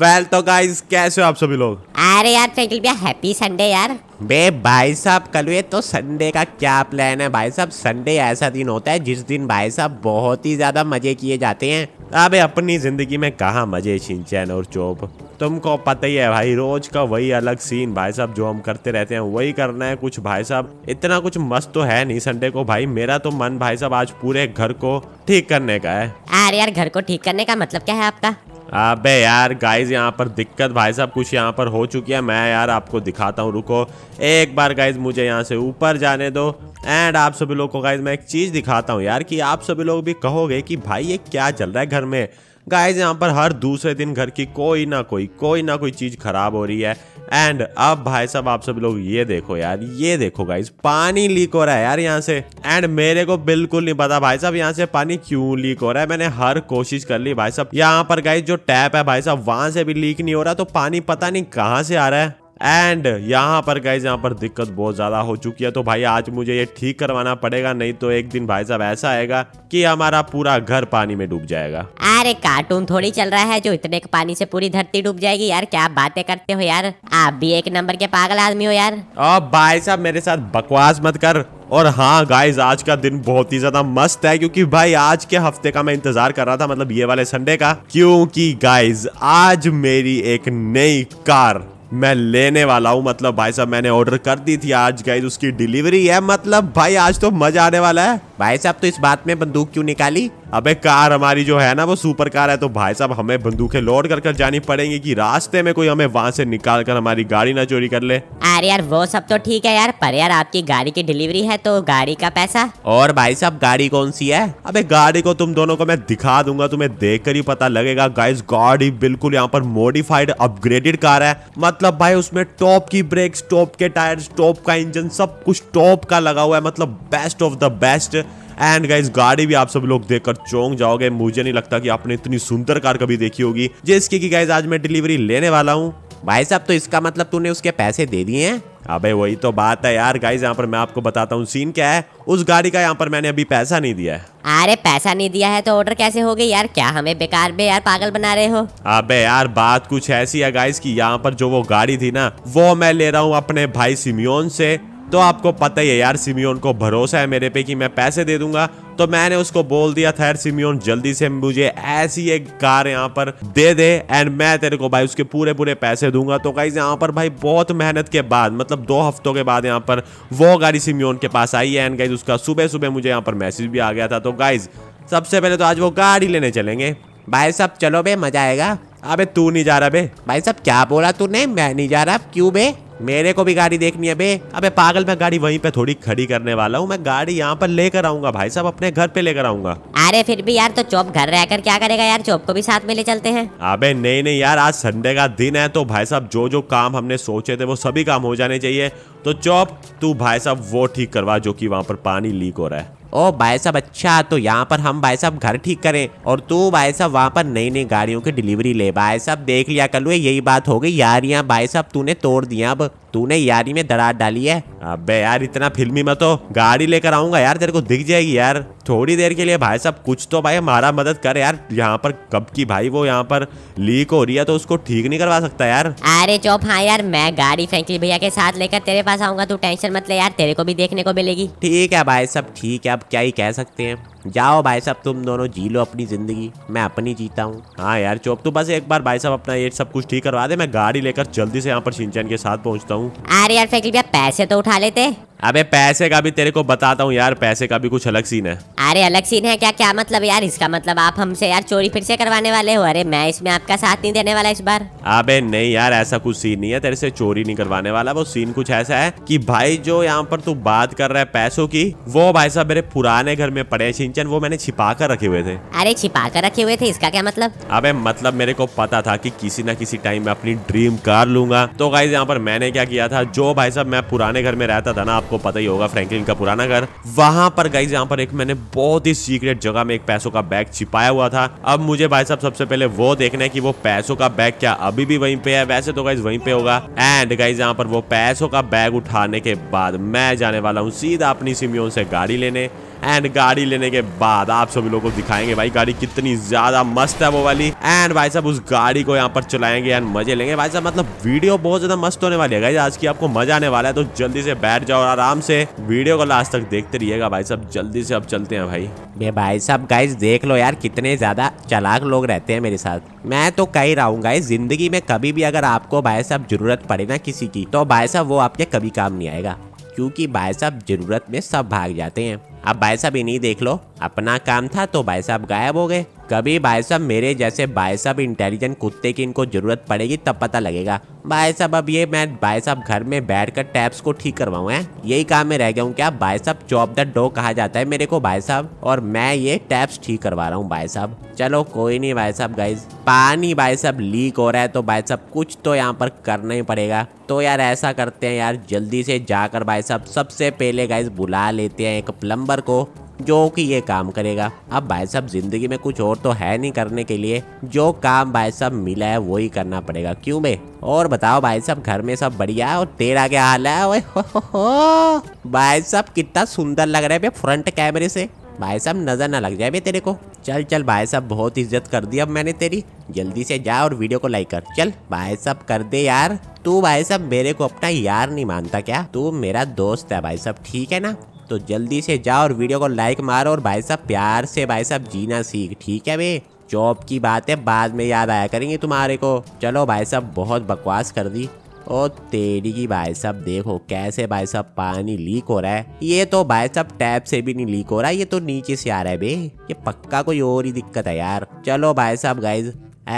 well तो guys कैसे हो आप सभी लोग अरे यार फ्रेंकल हैप्पी संडे यार बे भाई साहब कल ये तो संडे का क्या प्लान है भाई साहब संडे ऐसा दिन होता है जिस दिन भाई साहब बहुत ही ज्यादा मजे किए जाते हैं अबे अपनी जिंदगी में कहा मजे छिंचन और चोप तुमको पता ही है भाई रोज का वही अलग सीन भाई साहब जो हम करते रहते हैं वही करना है कुछ भाई साहब इतना कुछ मस्त तो है नहीं संडे को भाई मेरा तो मन भाई साहब आज पूरे घर को ठीक करने का है अरे यार घर को ठीक करने का मतलब क्या है आपका अबे यार गाइज यहाँ पर दिक्कत भाई साहब कुछ यहाँ पर हो चुकी है मैं यार आपको दिखाता हूँ रुको एक बार गाइज मुझे यहाँ से ऊपर जाने दो एंड आप सभी लोग को गाइज मैं एक चीज़ दिखाता हूँ यार कि आप सभी लोग भी कहोगे कि भाई ये क्या चल रहा है घर में गाइज यहाँ पर हर दूसरे दिन घर की कोई ना कोई कोई ना कोई चीज़ खराब हो रही है एंड अब भाई साहब आप सब लोग ये देखो यार ये देखो गाइज पानी लीक हो रहा है यार यहाँ से एंड मेरे को बिल्कुल नहीं पता भाई साहब यहाँ से पानी क्यों लीक हो रहा है मैंने हर कोशिश कर ली भाई साहब यहाँ पर गाइज जो टैप है भाई साहब वहां से भी लीक नहीं हो रहा तो पानी पता नहीं कहाँ से आ रहा है एंड यहाँ पर गाइज यहाँ पर दिक्कत बहुत ज़्यादा हो चुकी है तो भाई आज मुझे ये ठीक करवाना पड़ेगा नहीं तो एक दिन भाई साहब ऐसा आएगा कि हमारा पूरा घर पानी में डूब जाएगा अरे कार्टून थोड़ी चल रहा है जो इतने पानी से पूरी धरती डूब जाएगी यार क्या बातें करते हो यार आप भी एक नंबर के पागल आदमी हो यार अब भाई साहब मेरे साथ बकवास मत कर और हाँ गाइज आज का दिन बहुत ही ज्यादा मस्त है क्योंकि भाई आज के हफ्ते का मैं इंतजार कर रहा था मतलब ये वाले संडे का क्योंकि गाइज आज मेरी एक नई कार मैं लेने वाला हूँ मतलब भाई साहब मैंने ऑर्डर कर दी थी आज गाइज उसकी डिलीवरी है मतलब भाई आज तो मजा आने वाला है भाई साहब तो इस बात में बंदूक क्यों निकाली अबे कार हमारी जो है ना वो सुपर कार है तो भाई साहब हमें बंदूकें लोड कर कर जानी पड़ेंगी कि रास्ते में कोई हमें वहाँ से निकाल कर हमारी गाड़ी ना चोरी कर ले अरे यार वो सब तो ठीक है यार पर यार आपकी गाड़ी की डिलीवरी है तो गाड़ी का पैसा और भाई साहब गाड़ी कौन सी है अबे गाड़ी को तुम दोनों को मैं दिखा दूंगा तुम्हें देख कर ही पता लगेगा गाइज गाड़ी बिल्कुल यहाँ पर मोडिफाइड अपग्रेडेड कार है मतलब मतलब भाई उसमें टॉप की ब्रेक्स टॉप के टायर्स टॉप का इंजन सब कुछ टॉप का लगा हुआ है मतलब best of the best and guys गाड़ी भी आप सब लोग देखकर चौंक जाओगे मुझे नहीं लगता कि आपने इतनी सुंदर कार कभी देखी होगी जिसकी की गाइज आज मैं डिलीवरी लेने वाला हूँ भाई साहब तो इसका मतलब तूने उसके पैसे दे दिए हैं अबे वही तो बात है यार गाइज यहाँ पर मैं आपको बताता हूँ सीन क्या है उस गाड़ी का यहाँ पर मैंने अभी पैसा नहीं दिया है अरे पैसा नहीं दिया है तो ऑर्डर कैसे हो गई यार क्या हमें बेकार में यार पागल बना रहे हो अबे यार बात कुछ ऐसी है गाइस की यहाँ पर जो वो गाड़ी थी ना वो मैं ले रहा हूँ अपने भाई सिमियोन से तो आपको पता ही है यार सिमियोन को भरोसा है मेरे पे कि मैं पैसे दे दूंगा तो मैंने उसको बोल दिया था यार सिमियोन जल्दी से मुझे ऐसी एक कार यहाँ पर दे दे एंड मैं तेरे को भाई उसके पूरे पूरे पैसे दूंगा तो गाइज यहाँ पर भाई बहुत मेहनत के बाद मतलब दो हफ्तों के बाद यहाँ पर वो गाड़ी सिमियोन के पास आई है एंड गाइज उसका सुबह सुबह मुझे यहाँ पर मैसेज भी आ गया था तो गाइज सबसे पहले तो आज वो गाड़ी लेने चलेंगे भाई साहब चलो बे मजा आएगा अबे तू नहीं जा रहा बे भाई साहब क्या बोला तूने मैं नहीं जा रहा क्यों बे मेरे को भी गाड़ी देखनी है बे अबे पागल मैं गाड़ी वहीं पे थोड़ी खड़ी करने वाला हूँ मैं गाड़ी यहाँ पर लेकर आऊंगा भाई साहब अपने घर पे लेकर आऊंगा अरे फिर भी यार तो चौप घर रहकर क्या करेगा यार चौप को भी साथ में ले चलते हैं अबे नहीं नहीं यार आज संडे का दिन है तो भाई साहब जो जो काम हमने सोचे थे वो सभी काम हो जाने चाहिए तो चौप तू भाई साहब वो ठीक करवा जो की वहाँ पर पानी लीक हो रहा है ओ भाई साहब अच्छा तो यहाँ पर हम भाई साहब घर ठीक करें और तू भाई साहब वहाँ पर नई नई गाड़ियों की डिलीवरी ले भाई साहब देख लिया कर लो यही बात हो गई यार यहाँ भाई साहब तूने तोड़ दिया अब तूने यारी में दरार डाली है अबे यार इतना फिल्मी मत हो गाड़ी लेकर आऊंगा यार तेरे को दिख जाएगी यार थोड़ी देर के लिए भाई साहब कुछ तो भाई हमारा मदद कर यार यहाँ पर कब की भाई वो यहाँ पर लीक हो रही है तो उसको ठीक नहीं करवा सकता यार अरे चौप हाँ यार मैं गाड़ी फैंकी भैया के साथ लेकर तेरे पास आऊंगा तू टेंशन मत ले यार तेरे को भी देखने को मिलेगी ठीक है भाई साहब ठीक है अब क्या ही कह सकते हैं जाओ भाई साहब तुम दोनों जी लो अपनी ज़िंदगी मैं अपनी जीता हूँ हाँ यार चोप तो बस एक बार भाई साहब अपना ये सब कुछ ठीक करवा दे मैं गाड़ी लेकर जल्दी से यहाँ पर सिंचन के साथ पहुँचता हूँ अरे यार फैकल भैया पैसे तो उठा लेते अबे पैसे का भी तेरे को बताता हूँ यार पैसे का भी कुछ अलग सीन है अरे अलग सीन है क्या क्या मतलब यार इसका मतलब आप हमसे यार चोरी फिर से करवाने वाले हो अरे मैं इसमें आपका साथ नहीं देने वाला इस बार अबे नहीं यार ऐसा कुछ सीन नहीं है तेरे से चोरी नहीं करवाने वाला वो सीन कुछ ऐसा है की भाई जो यहाँ पर तू बात कर रहा है पैसों की वो भाई साहब मेरे पुराने घर में पड़े कंचन वो मैंने छिपा कर रखे हुए थे अरे छिपा कर रखे हुए थे इसका क्या मतलब अबे मतलब मेरे को पता था कि किसी ना किसी टाइम मैं अपनी ड्रीम कार लूंगा तो गाइज यहाँ पर मैंने क्या किया था जो भाई साहब मैं पुराने घर में रहता था ना आपको पता ही होगा फ्रेंकलिन का पुराना घर वहां पर गाइज यहाँ पर एक मैंने बहुत ही सीक्रेट जगह में एक पैसों का बैग छिपाया हुआ था अब मुझे भाई साहब सबसे पहले वो देखना है की वो पैसों का बैग क्या अभी भी वही पे है वैसे तो गाइज वही पे होगा एंड गाइज यहाँ पर वो पैसों का बैग उठाने के बाद मैं जाने वाला हूँ सीधा अपनी सिमियों से गाड़ी लेने एंड गाड़ी लेने के बाद आप सभी लोगों को दिखाएंगे भाई गाड़ी कितनी ज्यादा मस्त है वो वाली एंड भाई साहब उस गाड़ी को यहाँ पर चलाएंगे एंड मजे लेंगे भाई साहब मतलब वीडियो बहुत ज्यादा मस्त होने वाली है आज की आपको मजा आने वाला है तो जल्दी से बैठ जाओ आराम से वीडियो को लास्ट तक देखते रहिएगा भाई साहब जल्दी से अब चलते हैं भाई भाई साहब गाइज देख लो यार कितने ज्यादा चलाक लोग रहते हैं मेरे साथ मैं तो कह रहा हूँ गाइज जिंदगी में कभी भी अगर आपको भाई साहब जरूरत पड़े ना किसी की तो भाई साहब वो आपके कभी काम नहीं आएगा क्योंकि भाई साहब जरूरत में सब भाग जाते हैं अब भाई साहब इन्हीं देख लो अपना काम था तो भाई साहब गायब हो गए कभी भाई साहब मेरे जैसे भाई साहब इंटेलिजेंट कुत्ते की इनको ज़रूरत पड़ेगी तब पता लगेगा भाई साहब अब ये मैं भाई साहब घर में बैठ कर टैप्स को ठीक करवाऊ है यही काम में रह गया हूँ क्या भाई साहब चौप द डो कहा जाता है मेरे को भाई साहब और मैं ये टैप्स ठीक करवा रहा हूँ भाई साहब चलो कोई नहीं भाई साहब गाइज पानी भाई साहब लीक हो रहा है तो भाई साहब कुछ तो यहाँ पर करना ही पड़ेगा तो यार ऐसा करते हैं यार जल्दी से जाकर भाई साहब सबसे पहले गाइज बुला लेते हैं एक प्लम्बर को जो कि ये काम करेगा अब भाई साहब जिंदगी में कुछ और तो है नहीं करने के लिए जो काम भाई साहब मिला है वही करना पड़ेगा क्यों बे और बताओ भाई साहब घर में सब बढ़िया है और तेरा क्या हाल है ओए हो, हो, हो भाई साहब कितना सुंदर लग रहा है फ्रंट कैमरे से भाई साहब नजर ना लग जाए बे तेरे को चल चल भाई साहब बहुत इज्जत कर दी अब मैंने तेरी जल्दी से जा और वीडियो को लाइक कर चल भाई साहब कर दे यार तू भाई साहब मेरे को अपना यार नहीं मानता क्या तू मेरा दोस्त है भाई साहब ठीक है ना तो जल्दी से जाओ और वीडियो को लाइक मारो और भाई साहब प्यार से भाई साहब जीना सीख ठीक है भाई जॉब की बात है बाद में याद आया करेंगे तुम्हारे को चलो भाई साहब बहुत बकवास कर दी ओ तेरी की भाई साहब देखो कैसे भाई साहब पानी लीक हो रहा है ये तो भाई साहब टैप से भी नहीं लीक हो रहा है ये तो नीचे से आ रहा है बे ये पक्का कोई और ही दिक्कत है यार चलो भाई साहब गाइज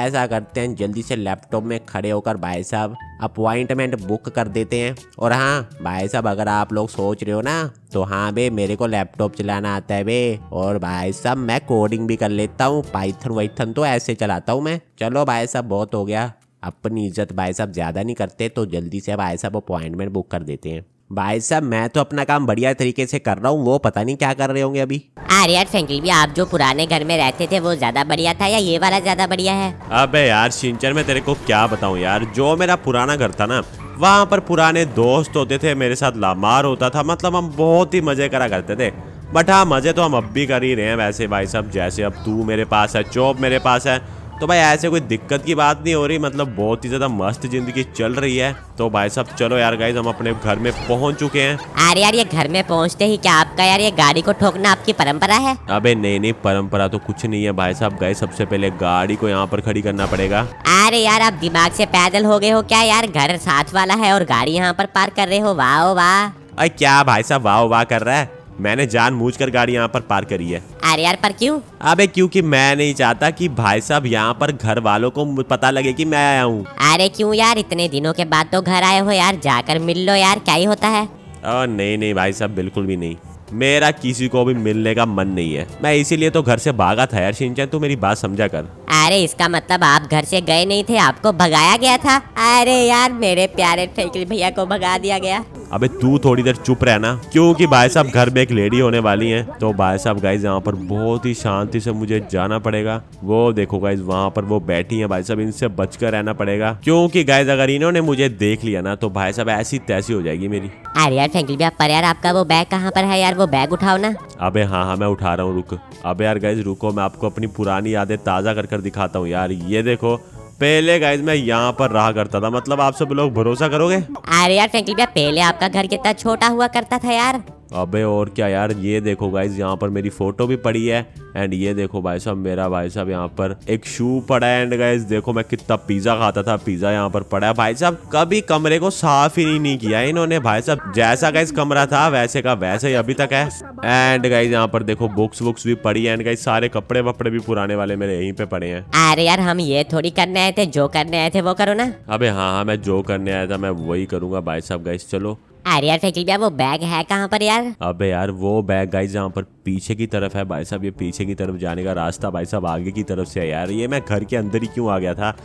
ऐसा करते हैं जल्दी से लैपटॉप में खड़े होकर भाई साहब अपॉइंटमेंट बुक कर देते हैं और हाँ भाई साहब अगर आप लोग सोच रहे हो ना तो हाँ बे मेरे को लैपटॉप चलाना आता है बे और भाई साहब मैं कोडिंग भी कर लेता हूँ पाइथन वाइथन तो ऐसे चलाता हूँ मैं चलो भाई साहब बहुत हो गया अपनी इज्जत भाई साहब ज़्यादा नहीं करते तो जल्दी से भाई साहब अपॉइंटमेंट बुक कर देते हैं भाई साहब मैं तो अपना काम बढ़िया तरीके से कर रहा हूँ वो पता नहीं क्या कर रहे होंगे अभी अरे यार फैंकल भी आप जो पुराने घर में रहते थे वो ज्यादा बढ़िया था या ये वाला ज्यादा बढ़िया है अबे यार सिंचर में तेरे को क्या बताऊँ यार जो मेरा पुराना घर था ना वहाँ पर पुराने दोस्त होते थे मेरे साथ लामार होता था मतलब हम बहुत ही मजे करा करते थे बट हाँ मजे तो हम अब भी कर ही रहे हैं वैसे भाई साहब जैसे अब तू मेरे पास है चोप मेरे पास है तो भाई ऐसे कोई दिक्कत की बात नहीं हो रही मतलब बहुत ही ज्यादा मस्त जिंदगी चल रही है तो भाई साहब चलो यार गाइज हम अपने घर में पहुंच चुके हैं अरे यार ये घर में पहुंचते ही क्या आपका यार ये गाड़ी को ठोकना आपकी परंपरा है अबे नहीं नहीं परंपरा तो कुछ नहीं है भाई साहब गए सबसे पहले गाड़ी को यहाँ पर खड़ी करना पड़ेगा अरे यार आप दिमाग से पैदल हो गए हो क्या यार घर साथ वाला है और गाड़ी यहाँ पर पार्क कर रहे हो वाह वाह क्या भाई साहब वाह वाह कर रहा है मैंने जानबूझकर गाड़ी यहाँ पर पार्क करी है अरे यार पर क्यों अबे क्योंकि मैं नहीं चाहता कि भाई साहब यहाँ पर घर वालों को पता लगे कि मैं आया हूँ अरे क्यों यार इतने दिनों के बाद तो घर आए हो यार जाकर मिल लो यार क्या ही होता है ओ, नहीं नहीं भाई साहब बिल्कुल भी नहीं मेरा किसी को भी मिलने का मन नहीं है मैं इसीलिए तो घर से भागा था यार सिंचन तू मेरी बात समझा कर अरे इसका मतलब आप घर से गए नहीं थे आपको भगाया गया था अरे यार मेरे प्यारे ठेकरी भैया को भगा दिया गया अबे तू थोड़ी देर चुप रहना क्योंकि भाई साहब घर में एक लेडी होने वाली है तो भाई साहब गाइज यहाँ पर बहुत ही शांति से मुझे जाना पड़ेगा वो देखो गाइज वहाँ पर वो बैठी है भाई साहब इनसे बचकर रहना पड़ेगा क्योंकि गाइज अगर इन्होंने मुझे देख लिया ना तो भाई साहब ऐसी तैसी हो जाएगी मेरी अरे यार फैंकल पर यार आपका वो बैग कहाँ पर है यार वो बैग उठाओ ना अबे हाँ हाँ मैं उठा रहा हूँ रुक अबे यार गाइज रुको मैं आपको अपनी पुरानी यादें ताज़ा कर कर दिखाता हूँ यार ये देखो पहले गाइज मैं यहाँ पर रहा करता था मतलब आप सब लोग भरोसा करोगे अरे यार पहले आपका घर कितना छोटा हुआ करता था यार अबे और क्या यार ये देखो गाइज यहाँ पर मेरी फोटो भी पड़ी है एंड ये देखो भाई साहब मेरा भाई साहब यहाँ पर एक शू पड़ा है एंड गाइज देखो मैं कितना पिज्जा खाता था पिज्जा यहाँ पर पड़ा है भाई साहब कभी कमरे को साफ ही नहीं, नहीं किया इन्होंने भाई साहब जैसा गाइज कमरा था वैसे का वैसे ही अभी तक है एंड गाइज यहाँ पर देखो बुक्स वुक्स भी पड़ी है एंड गाइज सारे कपड़े वपड़े भी पुराने वाले मेरे यहीं पे पड़े हैं अरे यार हम ये थोड़ी करने आए थे जो करने आए थे वो करो ना अभी हाँ हाँ मैं जो करने आया था मैं वही करूंगा भाई साहब गाइज चलो अरे यार फेंकिल भैया वो बैग है कहाँ पर यार अबे यार वो बैग गाइस जहाँ पर पीछे की तरफ है भाई साहब ये पीछे की तरफ जाने का रास्ता भाई साहब आगे की तरफ से है यार ये मैं घर के अंदर ही क्यों आ गया था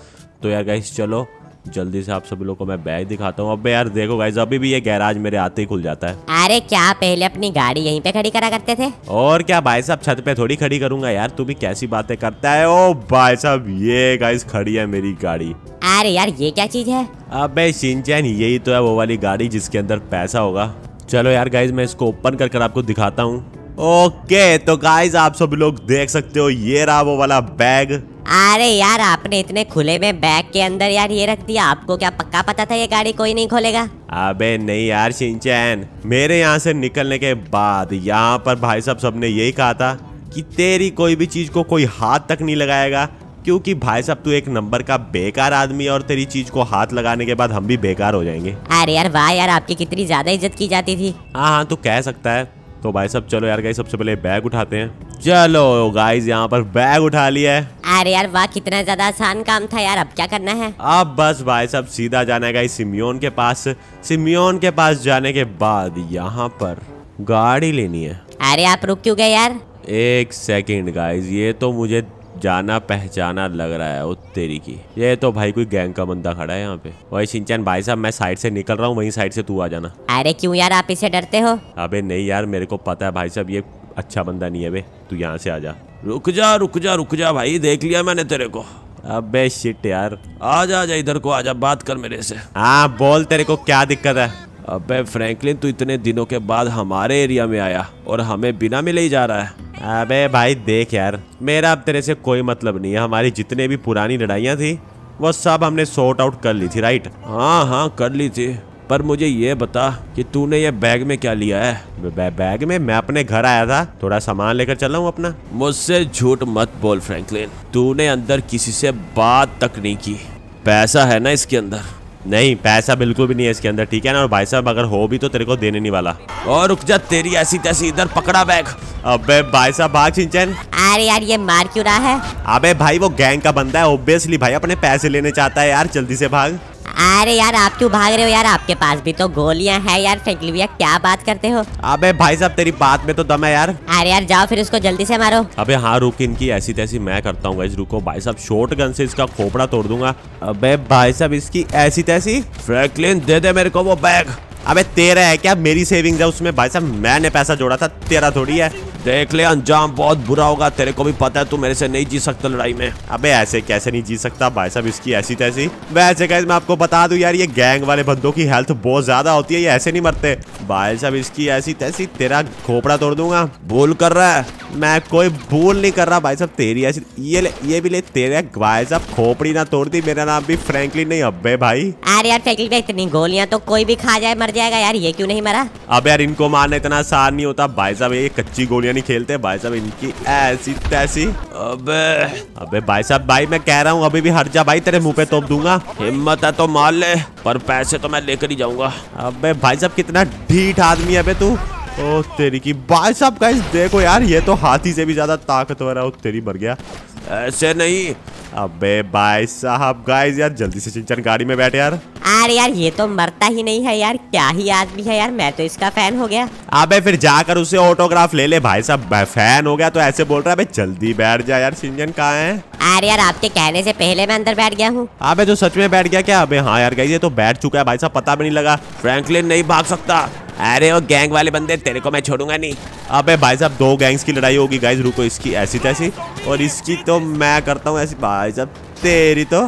तो यार गाइस चलो जल्दी से आप सभी लोग को मैं बैग दिखाता हूँ अब यार देखो गाइज अभी भी ये गैराज मेरे आते ही खुल जाता है अरे क्या पहले अपनी गाड़ी यहीं पे खड़ी करा करते थे और क्या भाई साहब छत पे थोड़ी खड़ी करूंगा यार तू भी कैसी बातें करता है ओ भाई साहब ये गाइज खड़ी है मेरी गाड़ी अरे यार ये क्या चीज है अब सिंचैन यही तो है वो वाली गाड़ी जिसके अंदर पैसा होगा चलो यार गाइज मैं इसको ओपन कर आपको दिखाता हूँ ओके तो गाइज आप सब लोग देख सकते हो ये रहा वो वाला बैग अरे यार आपने इतने खुले में बैग के अंदर यार ये रख दिया आपको क्या पक्का पता था ये गाड़ी कोई नहीं खोलेगा अबे नहीं यार सिंचैन मेरे यहाँ से निकलने के बाद यहाँ पर भाई साहब सबने यही कहा था कि तेरी कोई भी चीज को कोई हाथ तक नहीं लगाएगा क्योंकि भाई साहब तू एक नंबर का बेकार आदमी और तेरी चीज को हाथ लगाने के बाद हम भी बेकार हो जाएंगे अरे यार वाह यार आपकी कितनी ज्यादा इज्जत की जाती थी हाँ हाँ तू कह सकता है तो भाई सब चलो यार गाइस सबसे पहले बैग उठाते हैं चलो गाइस यहाँ पर बैग उठा लिया है अरे यार वाह कितना ज्यादा आसान काम था यार अब क्या करना है अब बस भाई सब सीधा जाना है गाइस सिमियोन के पास सिमियोन के पास जाने के बाद यहाँ पर गाड़ी लेनी है अरे आप रुक क्यों गए यार एक सेकेंड गाइज ये तो मुझे जाना पहचाना लग रहा है वो तेरी की ये तो भाई कोई गैंग का बंदा खड़ा है यहाँ पे वही सिंचन भाई साहब मैं साइड से निकल रहा हूँ वही साइड से तू आ जाना अरे क्यों यार आप इसे डरते हो अबे नहीं यार मेरे को पता है भाई साहब ये अच्छा बंदा नहीं है तू यहाँ से आ जा रुक जा रुक जा रुक जा भाई देख लिया मैंने तेरे को अबे शिट यार आ जा जा इधर को आ जा बात कर मेरे से हाँ बोल तेरे को क्या दिक्कत है अबे फ्रैंकलिन तू इतने दिनों के बाद हमारे एरिया में आया और हमें बिना मिले ही जा रहा है अबे भाई देख यार मेरा अब तेरे से कोई मतलब नहीं है हमारी जितने भी पुरानी लड़ाइयाँ थी वो सब हमने सॉर्ट आउट कर ली थी राइट हाँ हाँ कर ली थी पर मुझे ये बता कि तूने ये बैग में क्या लिया है बै, बैग में मैं अपने घर आया था थोड़ा सामान लेकर चला हूँ अपना मुझसे झूठ मत बोल फ्रैंकलिन तूने अंदर किसी से बात तक नहीं की पैसा है ना इसके अंदर नहीं पैसा बिल्कुल भी नहीं है इसके अंदर ठीक है ना और भाई साहब अगर हो भी तो तेरे को देने नहीं वाला और रुक जा तेरी ऐसी तैसी इधर पकड़ा बैग अबे भाई साहब भाग चिंचन अरे यार ये मार क्यों रहा है अबे भाई वो गैंग का बंदा है ऑब्वियसली भाई अपने पैसे लेने चाहता है यार जल्दी से भाग अरे यार आप क्यों भाग रहे हो यार आपके पास भी तो गोलियां हैं यार फ्रेंकली भैया क्या बात करते हो अबे भाई साहब तेरी बात में तो दम है यार अरे यार जाओ फिर इसको जल्दी से मारो अबे हाँ रुक इनकी ऐसी तैसी मैं करता हूँ रुको भाई साहब शॉर्ट गन से इसका खोपड़ा तोड़ दूंगा अबे भाई साहब इसकी ऐसी तैसी फ्रैंकलिन दे दे मेरे को वो बैग अबे तेरा है क्या मेरी सेविंग है उसमें भाई साहब मैंने पैसा जोड़ा था तेरा थोड़ी है देख ले अंजाम बहुत बुरा होगा तेरे को भी पता है तू मेरे से नहीं जी सकता लड़ाई में अबे ऐसे कैसे नहीं जी सकता भाई साहब इसकी ऐसी तैसी वैसे कैसे मैं आपको बता दूं यार ये गैंग वाले बंदों की हेल्थ बहुत ज्यादा होती है ये ऐसे नहीं मरते भाई साहब इसकी ऐसी तैसी तेरा खोपड़ा तोड़ दूंगा भूल कर रहा है मैं कोई भूल नहीं कर रहा भाई साहब तेरी ऐसी ये ले ये भी ले तेरे भाई साहब खोपड़ी ना तोड़ दी मेरा नाम भी फ्रेंकली नहीं अबे भाई अरे यार फ्रेंकली इतनी गोलियां तो कोई भी खा जाए मर मर जाएगा यार ये क्यों नहीं मरा अब यार इनको मारना इतना आसान नहीं होता भाई साहब ये कच्ची गोलियां नहीं खेलते भाई साहब इनकी ऐसी तैसी अबे अबे भाई साहब भाई मैं कह रहा हूँ अभी भी हर जा भाई तेरे मुंह पे तोप दूंगा हिम्मत है तो मार ले पर पैसे तो मैं लेकर ही जाऊंगा अब भाई साहब कितना ढीठ आदमी है अबे तू ओ तेरी की भाई साहब गाइस देखो यार ये तो हाथी से भी ज्यादा ताकतवर है तेरी मर गया ऐसे नहीं अबे भाई साहब गाइस यार जल्दी से सिंचन गाड़ी में बैठ यार अरे यार ये तो मरता ही नहीं है यार क्या ही आदमी है यार मैं तो इसका फैन हो गया अबे फिर जाकर उसे ऑटोग्राफ ले ले भाई साहब फैन हो गया तो ऐसे बोल रहा है जल्दी बैठ जा यार सिंचन कहाँ है अरे यार आपके कहने से पहले मैं अंदर बैठ गया हूँ अबे जो सच में बैठ गया क्या अबे हाँ यार गई ये तो बैठ चुका है भाई साहब पता भी नहीं लगा फ्रैंकलिन नहीं भाग सकता अरे वो गैंग वाले बंदे तेरे को मैं छोड़ूंगा नहीं अबे भाई साहब दो गैंग्स की लड़ाई होगी गाइज रुको इसकी ऐसी तैसी और इसकी तो मैं करता हूँ ऐसी भाई साहब तेरी तो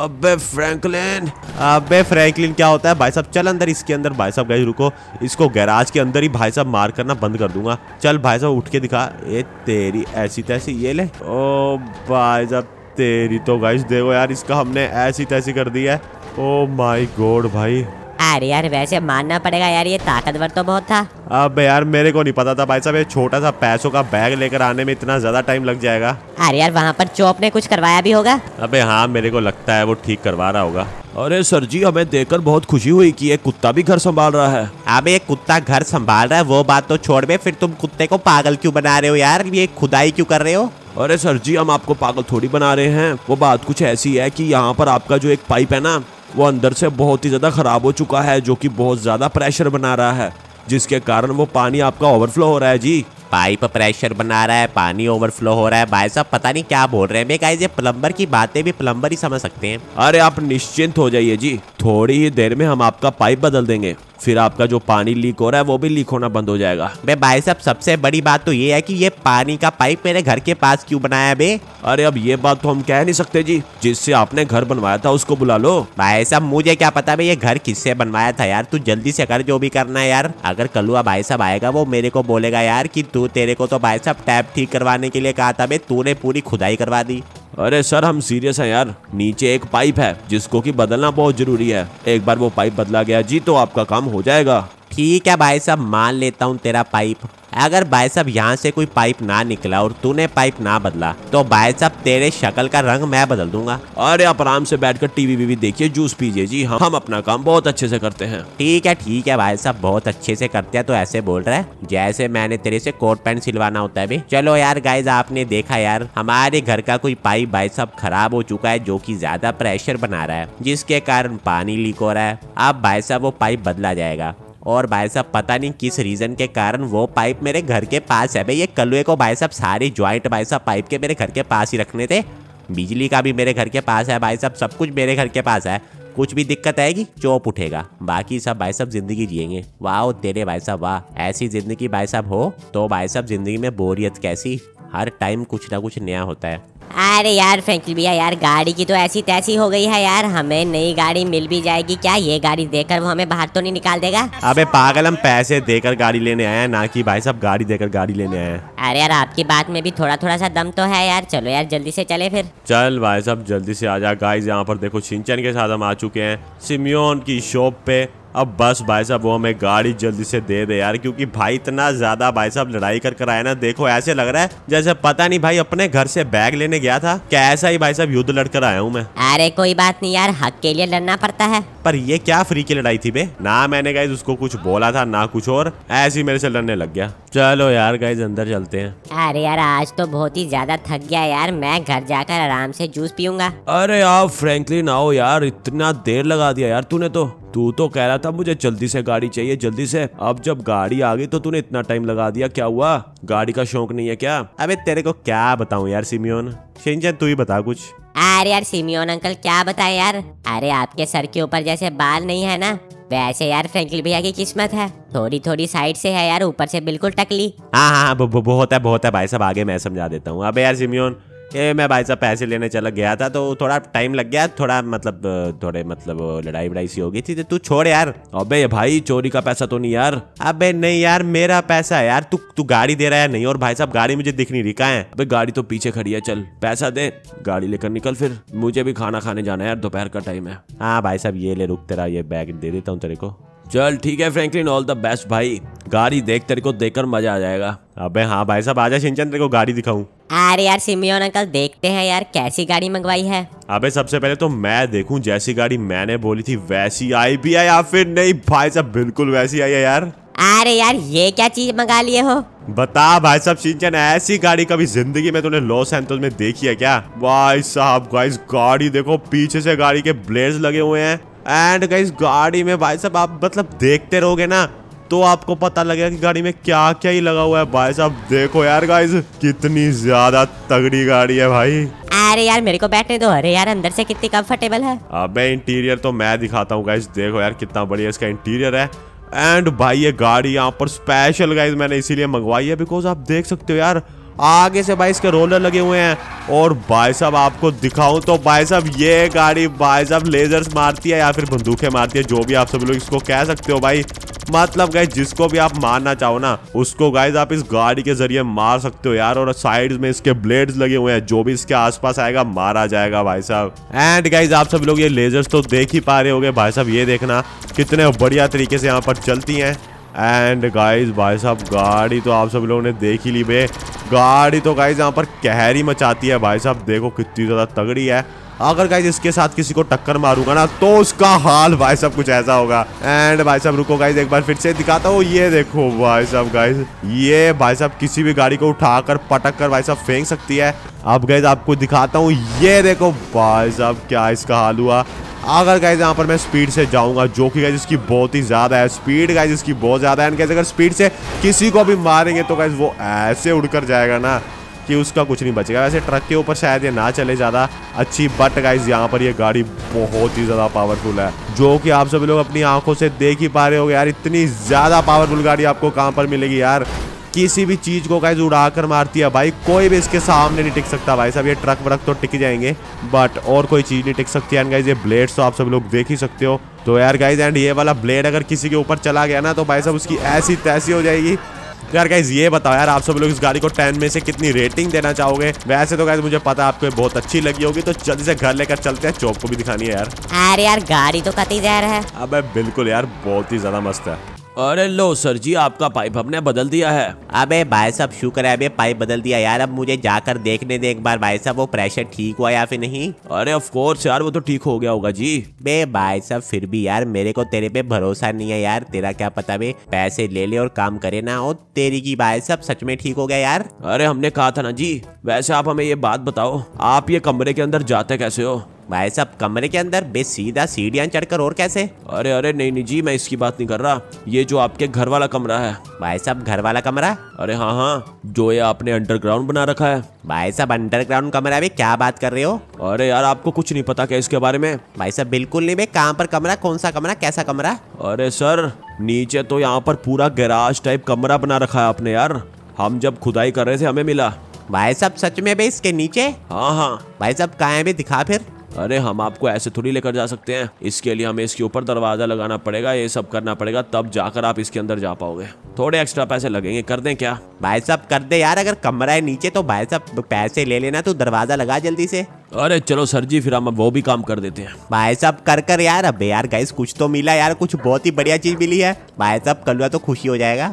अबे फ्रैंकलिन अबे फ्रैंकलिन क्या होता है भाई साहब चल अंदर इसके अंदर भाई साहब गाइज रुको इसको गैराज के अंदर ही भाई साहब मार करना बंद कर दूंगा चल भाई साहब उठ के दिखा ये तेरी ऐसी तैसी ये ले ओ भाई साहब तेरी तो गाइज देखो यार इसका हमने ऐसी तैसी कर दी है ओ माई गोड भाई अरे यार वैसे मानना पड़ेगा यार ये ताकतवर तो बहुत था अब यार मेरे को नहीं पता था भाई साहब ये छोटा सा पैसों का बैग लेकर आने में इतना ज्यादा टाइम लग जाएगा अरे यार वहाँ पर चौप ने कुछ करवाया भी होगा अबे हाँ मेरे को लगता है वो ठीक करवा रहा होगा अरे सर जी हमें देखकर बहुत खुशी हुई कि एक कुत्ता भी घर संभाल रहा है अब ये कुत्ता घर संभाल रहा है वो बात तो छोड़ दे फिर तुम कुत्ते को पागल क्यों बना रहे हो यार ये खुदाई क्यों कर रहे हो अरे सर जी हम आपको पागल थोड़ी बना रहे हैं वो बात कुछ ऐसी है कि यहाँ पर आपका जो एक पाइप है ना वो अंदर से बहुत ही ज़्यादा ख़राब हो चुका है जो कि बहुत ज़्यादा प्रेशर बना रहा है जिसके कारण वो पानी आपका ओवरफ्लो हो रहा है जी पाइप प्रेशर बना रहा है पानी ओवरफ्लो हो रहा है भाई साहब पता नहीं क्या बोल रहे हैं मैं ये प्लम्बर की बातें भी प्लम्बर ही समझ सकते हैं अरे आप निश्चिंत हो जाइए जी थोड़ी ही देर में हम आपका पाइप बदल देंगे फिर आपका जो पानी लीक हो रहा है वो भी लीक होना बंद हो जाएगा बे भाई साहब सबसे बड़ी बात तो ये है कि ये पानी का पाइप मेरे घर के पास क्यों बनाया बे अरे अब ये बात तो हम कह नहीं सकते जी जिससे आपने घर बनवाया था उसको बुला लो भाई साहब मुझे क्या पता भाई ये घर किससे बनवाया था यार तू जल्दी से कर जो भी करना है यार अगर कलुआ भाई साहब आएगा वो मेरे को बोलेगा यार की तू तेरे को तो भाई साहब टैप ठीक करवाने के लिए कहा था भाई तूने पूरी खुदाई करवा दी अरे सर हम सीरियस हैं यार नीचे एक पाइप है जिसको कि बदलना बहुत जरूरी है एक बार वो पाइप बदला गया जी तो आपका काम हो जाएगा ठीक है भाई साहब मान लेता हूँ तेरा पाइप अगर भाई साहब यहाँ से कोई पाइप ना निकला और तूने पाइप ना बदला तो भाई साहब तेरे शक्ल का रंग मैं बदल दूंगा अरे आप आराम से बैठकर टीवी भी देखिए जूस पीजिए जी हम हाँ, हम अपना काम बहुत अच्छे से करते हैं ठीक है ठीक है भाई साहब बहुत अच्छे से करते हैं तो ऐसे बोल रहे जैसे मैंने तेरे से कोट पैंट सिलवाना होता है भी चलो यार गाइज आपने देखा यार हमारे घर का कोई पाइप भाई साहब खराब हो चुका है जो की ज्यादा प्रेशर बना रहा है जिसके कारण पानी लीक हो रहा है अब भाई साहब वो पाइप बदला जाएगा और भाई साहब पता नहीं किस रीज़न के कारण वो पाइप मेरे घर के पास है भाई ये कलुए को भाई साहब सारी ज्वाइंट भाई साहब पाइप के मेरे घर के पास ही रखने थे बिजली का भी मेरे घर के पास है भाई साहब सब कुछ मेरे घर के पास है कुछ भी दिक्कत आएगी चौप उठेगा बाकी सब भाई साहब जिंदगी जिएंगे वाह तेरे भाई साहब वाह ऐसी जिंदगी भाई साहब हो तो भाई साहब जिंदगी में बोरियत कैसी हर टाइम कुछ ना कुछ नया होता है अरे यार फ्रेंकिल भैया यार गाड़ी की तो ऐसी तैसी हो गई है यार हमें नई गाड़ी मिल भी जाएगी क्या ये गाड़ी देकर वो हमें बाहर तो नहीं निकाल देगा अबे पागल हम पैसे देकर गाड़ी लेने आए हैं ना कि भाई साहब गाड़ी देकर गाड़ी लेने आए हैं अरे यार आपकी बात में भी थोड़ा थोड़ा सा दम तो है यार चलो यार जल्दी से चले फिर चल भाई साहब जल्दी से आ जा गाइस यहाँ पर देखो सिंचन के साथ हम आ चुके हैं सिमियोन की शॉप पे अब बस भाई साहब वो हमें गाड़ी जल्दी से दे दे यार क्योंकि भाई इतना ज़्यादा भाई साहब लड़ाई कर कर आया ना देखो ऐसे लग रहा है जैसे पता नहीं भाई अपने घर से बैग लेने गया था कैसा ही भाई साहब युद्ध लड़कर आया हूँ मैं अरे कोई बात नहीं यार हक के लिए लड़ना पड़ता है पर ये क्या फ्री की लड़ाई थी बे ना मैंने गाइज उसको कुछ बोला था ना कुछ और ऐसे ही मेरे से लड़ने लग गया चलो यार गाइज अंदर चलते हैं अरे यार आज तो बहुत ही ज्यादा थक गया यार मैं घर जाकर आराम से जूस पीऊंगा अरे यार फ्रेंकली ना हो यार इतना देर लगा दिया यार तूने तो तू तो कह रहा था मुझे जल्दी से गाड़ी चाहिए जल्दी से अब जब गाड़ी आ गई तो तूने इतना टाइम लगा दिया क्या हुआ गाड़ी का शौक नहीं है क्या अबे तेरे को क्या बताऊं यार सिमियोन शिंचन तू ही बता कुछ अरे यार सिमियोन अंकल क्या बताए यार अरे आपके सर के ऊपर जैसे बाल नहीं है ना वैसे यार फ्रेंकिल भैया की किस्मत है थोड़ी थोड़ी साइड से है यार ऊपर से बिल्कुल टकली हाँ हाँ, हाँ बहुत है बहुत है भाई सब आगे मैं समझा देता हूँ अब यार सिमियोन ये मैं भाई साहब पैसे लेने चला गया था तो थोड़ा टाइम लग गया थोड़ा मतलब थोड़े मतलब लड़ाई वड़ाई सी हो गई थी तो तू छोड़ यार अबे भाई चोरी का पैसा तो नहीं यार अबे नहीं यार मेरा पैसा है यार तू तू गाड़ी दे रहा है नहीं और भाई साहब गाड़ी मुझे दिख नहीं रही कहा है अबे गाड़ी तो पीछे खड़ी है चल पैसा दे गाड़ी लेकर निकल फिर मुझे भी खाना खाने जाना है यार दोपहर का टाइम है हाँ भाई साहब ये ले रुक तेरा ये बैग दे देता हूँ तेरे को चल ठीक है फ्रैंकलिन ऑल द बेस्ट भाई गाड़ी देख तेरे को देखकर मजा आ जाएगा अबे हाँ भाई साहब आजा सिंचन तेरे को गाड़ी दिखाऊं अरे यार सिमियन अंकल देखते हैं यार कैसी गाड़ी मंगवाई है अबे सबसे पहले तो मैं देखूं जैसी गाड़ी मैंने बोली थी वैसी आई भी है या फिर नहीं भाई साहब बिल्कुल वैसी आई है यार अरे यार ये क्या चीज मंगा लिए हो बता भाई साहब सिंचन ऐसी गाड़ी कभी जिंदगी में तूने लॉस एंटोस में देखी है क्या भाई साहब गाइस गाड़ी देखो पीछे से गाड़ी के ब्लेड लगे हुए हैं एंड गाइस गाड़ी में भाई साहब आप मतलब देखते रहोगे ना तो आपको पता लगेगा कि गाड़ी में क्या क्या ही लगा हुआ है भाई साहब देखो यार गाइज कितनी ज्यादा तगड़ी गाड़ी है भाई अरे यार मेरे को बैठने दो अरे यार अंदर से कितनी कम्फर्टेबल है अबे इंटीरियर तो मैं दिखाता हूँ गाइज देखो यार कितना बढ़िया इसका इंटीरियर है एंड भाई ये गाड़ी यहाँ पर स्पेशल गाइज मैंने इसीलिए मंगवाई है बिकॉज आप देख सकते हो यार आगे से भाई इसके रोलर लगे हुए हैं और भाई साहब आपको दिखाऊं तो भाई साहब ये गाड़ी भाई साहब लेजर्स मारती है या फिर बंदूकें मारती है जो भी आप सभी लोग इसको कह सकते हो भाई मतलब गाइज जिसको भी आप मारना चाहो ना उसको गाइज आप इस गाड़ी के जरिए मार सकते हो यार और साइड में इसके ब्लेड लगे हुए हैं जो भी इसके आसपास आएगा मारा जाएगा भाई साहब एंड गाइज आप सब लोग ये लेजर्स तो देख ही पा रहे हो भाई साहब ये देखना कितने बढ़िया तरीके से यहाँ पर चलती है एंड गाइज भाई साहब गाड़ी तो आप सब लोगों ने देख ही ली बे गाड़ी तो गाइज यहाँ पर कहरी मचाती है भाई साहब देखो कितनी ज़्यादा तगड़ी है अगर गाइज इसके साथ किसी को टक्कर मारूंगा ना तो उसका हाल भाई साहब कुछ ऐसा होगा एंड भाई साहब रुको गाइज एक बार फिर से दिखाता हूँ ये देखो भाई साहब गाइज ये भाई साहब किसी भी गाड़ी को उठाकर पटक कर भाई साहब फेंक सकती है अब गाइज आपको दिखाता हूँ ये देखो भाई साहब क्या इसका हाल हुआ अगर गाइज यहाँ पर मैं स्पीड से जाऊंगा जो कि गाइज इसकी बहुत ही ज़्यादा है स्पीड गाइज इसकी बहुत ज़्यादा है एंड गाइज अगर स्पीड से किसी को भी मारेंगे तो गाइज वो ऐसे उड़कर जाएगा ना कि उसका कुछ नहीं बचेगा वैसे ट्रक के ऊपर शायद ये ना चले ज़्यादा अच्छी बट गाइज यहाँ पर ये गाड़ी बहुत ही ज़्यादा पावरफुल है जो कि आप सभी लोग अपनी आंखों से देख ही पा रहे हो यार इतनी ज़्यादा पावरफुल गाड़ी आपको कहाँ पर मिलेगी यार किसी भी चीज को गाइज उड़ा कर मारती है भाई कोई भी इसके सामने नहीं टिक सकता भाई साहब ये ट्रक व्रक तो टिक जाएंगे बट और कोई चीज नहीं टिक सकती एंड गाइज ये ब्लेड तो आप सब लोग देख ही सकते हो तो यार गाइज एंड ये वाला ब्लेड अगर किसी के ऊपर चला गया ना तो भाई साहब उसकी ऐसी तैसी हो जाएगी तो यार गाइज ये बताओ यार आप सब लोग इस गाड़ी को टेन में से कितनी रेटिंग देना चाहोगे वैसे तो गाइज मुझे पता आपको बहुत अच्छी लगी होगी तो जल्दी से घर लेकर चलते हैं चौक को भी दिखानी है यार अरे यार गाड़ी तो कती जा रहा है अब बिल्कुल यार बहुत ही ज्यादा मस्त है अरे लो सर जी आपका पाइप हमने बदल दिया है अबे भाई साहब शुक्र है अबे पाइप बदल दिया यार अब मुझे जाकर देखने दे एक बार भाई साहब वो प्रेशर ठीक हुआ या फिर नहीं अरे ऑफ कोर्स यार वो तो ठीक हो गया होगा जी बे भाई साहब फिर भी यार मेरे को तेरे पे भरोसा नहीं है यार तेरा क्या पता बे पैसे ले ले और काम करे ना और तेरी की भाई साहब सच में ठीक हो गया यार अरे हमने कहा था ना जी वैसे आप हमें ये बात बताओ आप ये कमरे के अंदर जाते कैसे हो भाई साहब कमरे के अंदर बे सीधा सीढ़ियाँ चढ़कर और कैसे अरे अरे नहीं नहीं जी मैं इसकी बात नहीं कर रहा ये जो आपके घर वाला कमरा है भाई साहब घर वाला कमरा अरे हाँ हाँ जो ये आपने अंडरग्राउंड बना रखा है भाई साहब अंडरग्राउंड कमरा भी क्या बात कर रहे हो अरे यार आपको कुछ नहीं पता क्या इसके बारे में भाई साहब बिल्कुल नहीं भाई कहाँ पर कमरा कौन सा कमरा कैसा कमरा अरे सर नीचे तो यहाँ पर पूरा गैराज टाइप कमरा बना रखा है आपने यार हम जब खुदाई कर रहे थे हमें मिला भाई साहब सच में भाई इसके नीचे हाँ हाँ भाई साहब कहा है भी दिखा फिर अरे हम आपको ऐसे थोड़ी लेकर जा सकते हैं इसके लिए हमें इसके ऊपर दरवाजा लगाना पड़ेगा ये सब करना पड़ेगा तब जाकर आप इसके अंदर जा पाओगे थोड़े एक्स्ट्रा पैसे लगेंगे कर दें क्या भाई साहब कर दे यार अगर कमरा है नीचे तो भाई साहब पैसे ले लेना तो दरवाजा लगा जल्दी से अरे चलो सर जी फिर हम वो भी काम कर देते हैं भाई साहब कर कर यार अबे यार गाइस कुछ तो मिला यार कुछ बहुत ही बढ़िया चीज मिली है भाई साहब कल तो खुशी हो जाएगा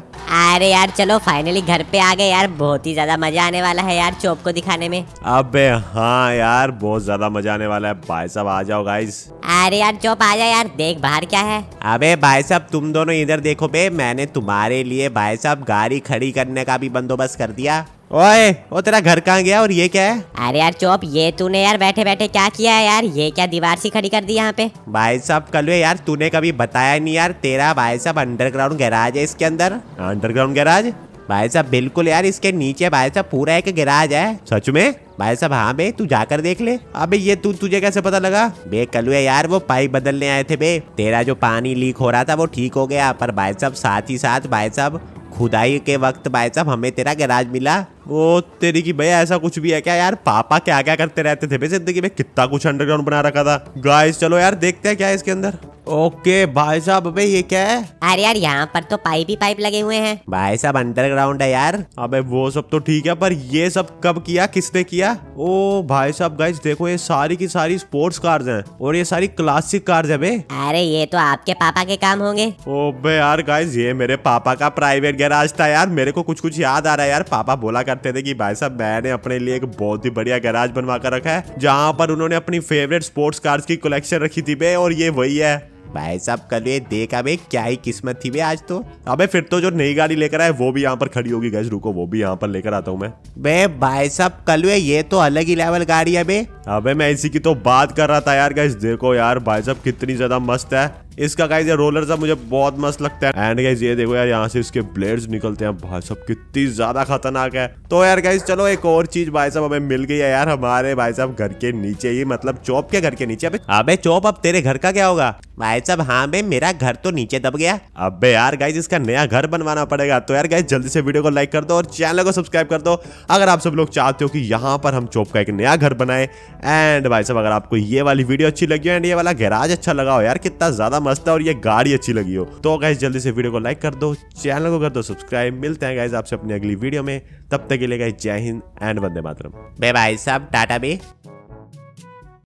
अरे यार चलो फाइनली घर पे आ गए यार बहुत ही ज्यादा मजा आने वाला है यार चौप को दिखाने में अबे हाँ यार बहुत ज्यादा मजा आने वाला है भाई साहब आ जाओ गाइस अरे यार चौप आ जाए यार देख बाहर क्या है अबे भाई साहब तुम दोनों इधर देखो बे मैंने तुम्हारे लिए भाई साहब गाड़ी खड़ी करने का भी बंदोबस्त कर दिया ओए वो तेरा घर कहाँ गया और ये क्या है अरे यार चौप ये तूने यार बैठे बैठे क्या किया है यार ये क्या दीवार सी खड़ी कर दी यहाँ पे भाई साहब कल यार तूने कभी बताया नहीं यार तेरा भाई साहब अंडरग्राउंड गैराज है इसके अंदर अंडरग्राउंड गैराज भाई साहब बिल्कुल यार इसके नीचे भाई साहब पूरा एक गैराज है सच में भाई साहब हाँ बे तू जाकर देख ले अबे ये तू तुझे कैसे पता लगा बे कलुए यार वो पाइप बदलने आए थे बे तेरा जो पानी लीक हो रहा था वो ठीक हो गया पर भाई साहब साथ ही साथ भाई साहब खुदाई के वक्त भाई साहब हमें तेरा गैराज मिला वो तेरी की भैया ऐसा कुछ भी है क्या यार पापा क्या क्या करते रहते थे जिंदगी में कितना कुछ अंडरग्राउंड बना रखा था गाइस चलो यार देखते हैं क्या है इसके अंदर ओके भाई साहब अबे ये क्या है अरे यार यहाँ पर तो पाइप ही पाइप लगे हुए हैं भाई साहब अंडरग्राउंड है यार अबे वो सब तो ठीक है पर ये सब कब किया किसने किया ओ भाई साहब गाइस देखो ये सारी की सारी स्पोर्ट्स कार्स हैं और ये सारी क्लासिक कार्स है अरे ये तो आपके पापा के काम होंगे ओ बे यार गाइस ये मेरे पापा का प्राइवेट गैराज था यार मेरे को कुछ कुछ याद आ रहा है यार पापा बोला करते थे की भाई साहब मैंने अपने लिए एक बहुत ही बढ़िया गैराज बनवा कर रखा है जहाँ पर उन्होंने अपनी फेवरेट स्पोर्ट्स कार्स की कलेक्शन रखी थी बे और ये वही है भाई साहब कल ये देखा भाई क्या ही किस्मत थी भाई आज तो अबे फिर तो जो नई गाड़ी लेकर आए वो भी यहाँ पर खड़ी होगी गैस रुको वो भी यहाँ पर लेकर आता हूँ मैं बे भाई साहब कल वे ये तो अलग ही लेवल गाड़ी है बे अबे मैं इसी की तो बात कर रहा था यार गैस देखो यार भाई साहब कितनी ज्यादा मस्त है इसका गाइज रोलर सा मुझे बहुत मस्त लगता है एंड गाइज ये देखो यार यहाँ से इसके ब्लेड निकलते हैं भाई साहब कितनी ज्यादा खतरनाक है तो यार गाइज चलो एक और चीज भाई साहब हमें मिल गई है यार हमारे भाई साहब घर के नीचे ही मतलब चौप के घर के नीचे अबे चौप अब तेरे घर का क्या होगा भाई साहब हाँ बे मेरा घर तो नीचे दब गया अबे यार गाइज इसका नया घर बनवाना पड़ेगा तो यार गाइज जल्दी से वीडियो को लाइक कर दो और चैनल को सब्सक्राइब कर दो अगर आप सब लोग चाहते हो कि यहाँ पर हम चौप का एक नया घर बनाए एंड भाई साहब अगर आपको ये वाली वीडियो अच्छी लगी हो एंड ये वाला गैराज अच्छा लगा हो यार कितना ज्यादा मस्त है और ये गाड़ी अच्छी लगी हो तो गाइज जल्दी से वीडियो को लाइक कर दो चैनल को कर दो सब्सक्राइब मिलते हैं गाइज आपसे अपनी अगली वीडियो में तब तक के लिए गाइज जय हिंद एंड वंदे मातरम बे भाई साहब टाटा बे